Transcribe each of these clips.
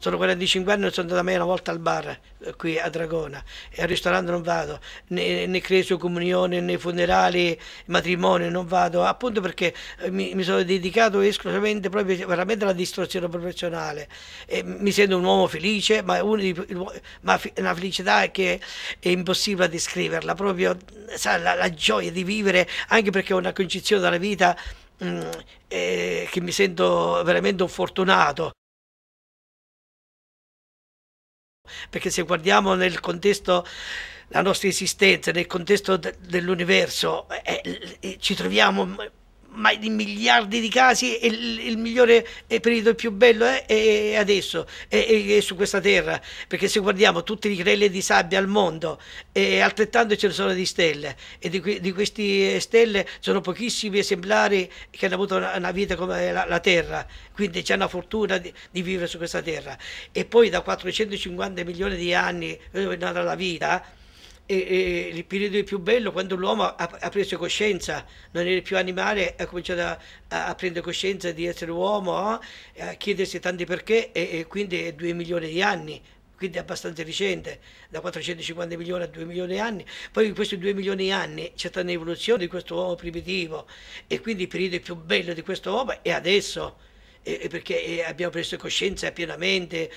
sono 45 anni e sono andato mai una volta al bar eh, qui a Dragona e al ristorante non vado né, né creso comunione né funerali matrimonio non vado appunto perché eh, mi, mi sono dedicato esclusivamente proprio veramente alla distruzione professionale e mi sento un uomo felice ma, di, ma una felicità che è impossibile descriverla proprio sa, la, la gioia di vivere anche perché ho una concezione della vita Mm, eh, che mi sento veramente un fortunato perché se guardiamo nel contesto la nostra esistenza, nel contesto dell'universo, eh, eh, ci troviamo ma in miliardi di casi il, il migliore eh, periodo, il più bello è, è adesso, è, è, su questa terra, perché se guardiamo tutti i grelli di sabbia al mondo, e altrettanto ce ne sono di stelle, e di, di queste eh, stelle sono pochissimi esemplari che hanno avuto una, una vita come la, la Terra, quindi c'è una fortuna di, di, vivere su questa terra. E poi da 450 milioni di anni dove eh, è nata la vita, e, e, il periodo più bello quando l'uomo ha, ha, preso coscienza, non era più animale, ha cominciato a, a prendere coscienza di essere uomo, eh, a chiedersi tanti perché e, e quindi è due milioni di anni, quindi è abbastanza recente, da 450 milioni a 2 milioni di anni, poi in questi 2 milioni di anni c'è stata un'evoluzione di questo uomo primitivo e quindi il periodo più bello di questo uomo è adesso e, e perché abbiamo preso coscienza pienamente,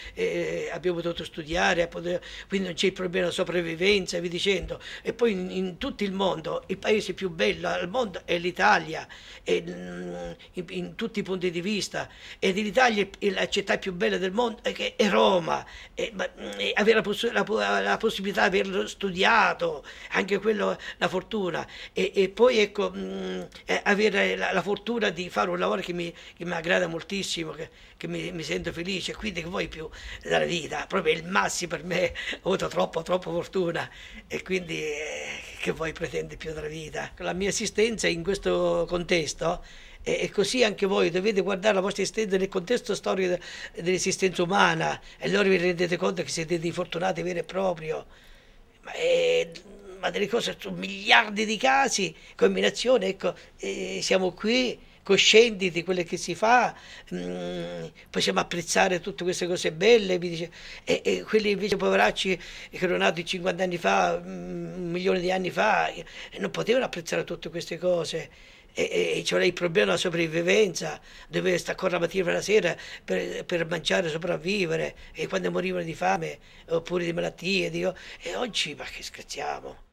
abbiamo potuto studiare, poter, quindi non c'è il problema della sopravvivenza, vi dicendo. E poi in, in, tutto il mondo, il paese più bello al mondo è l'Italia, mm, in, in, tutti i punti di vista, ed l'Italia è la città più bella del mondo, che è Roma, e, ma, mm, e avere la, poss la, la, possibilità di averlo studiato, anche quello la fortuna, e, e poi ecco, mh, mm, eh, avere la, la, fortuna di fare un lavoro che mi, che mi aggrada moltissimo felicissimo, che, che mi, mi, sento felice, quindi che vuoi più dalla vita? Proprio il massimo per me, ho avuto troppo, troppo fortuna e quindi eh, che vuoi pretendere più dalla vita? La mia esistenza in questo contesto eh, è così anche voi dovete guardare la vostra esistenza nel contesto storico dell'esistenza umana e allora vi rendete conto che siete dei fortunati veri e propri. Ma, eh, ma, delle cose, su miliardi di casi, combinazioni, ecco, eh, siamo qui coscienti di quello che si fa, mm, possiamo apprezzare tutte queste cose belle, dice, e, e, quelli invece poveracci che erano nati 50 anni fa, mm, un milione di anni fa, eh, non potevano apprezzare tutte queste cose. E, e, e c'era il problema della sopravvivenza, doveva ancora la mattina e la sera per, per mangiare e sopravvivere, e quando morivano di fame oppure di malattie, dico, e oggi ma che scherziamo?